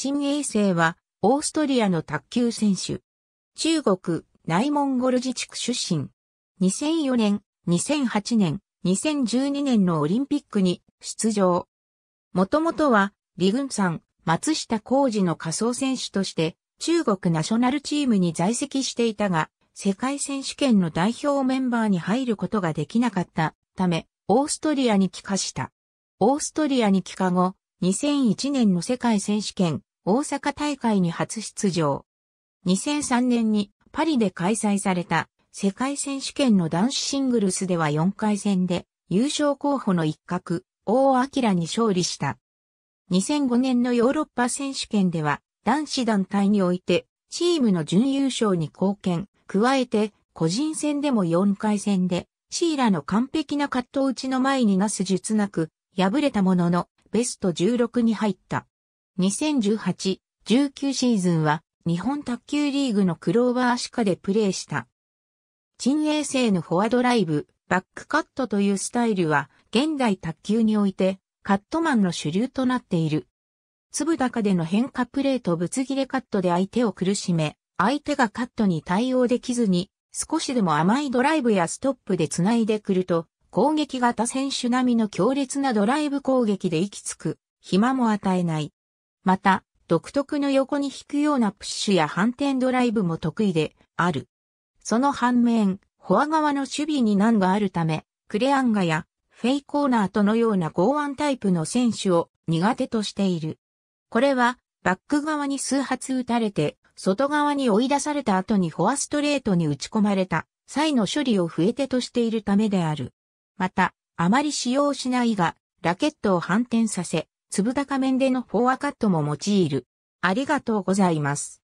陳衛星は、オーストリアの卓球選手。中国、内モンゴル自治区出身。2004年、2008年、2012年のオリンピックに出場。もともとは、李軍さん、松下浩二の仮想選手として、中国ナショナルチームに在籍していたが、世界選手権の代表メンバーに入ることができなかったため、オーストリアに帰化した。オーストリアに帰化後、2001年の世界選手権、大阪大会に初出場。2003年にパリで開催された世界選手権の男子シングルスでは4回戦で優勝候補の一角、大明に勝利した。2005年のヨーロッパ選手権では男子団体においてチームの準優勝に貢献、加えて個人戦でも4回戦でシーラの完璧なカット打ちの前になす術なく敗れたもののベスト16に入った。2018-19シーズンは日本卓球リーグのクローバーシカでプレーした。陳衛星のフォアドライブ、バックカットというスタイルは現代卓球においてカットマンの主流となっている。粒高での変化プレーとぶつ切れカットで相手を苦しめ、相手がカットに対応できずに少しでも甘いドライブやストップで繋いでくると攻撃型選手並みの強烈なドライブ攻撃で行き着く暇も与えない。また、独特の横に引くようなプッシュや反転ドライブも得意である。その反面、フォア側の守備に難があるため、クレアンガやフェイコーナーとのような剛腕タイプの選手を苦手としている。これは、バック側に数発打たれて、外側に追い出された後にフォアストレートに打ち込まれた際の処理を増えてとしているためである。また、あまり使用しないが、ラケットを反転させ、つぶた面でのフォアカットも用いる。ありがとうございます。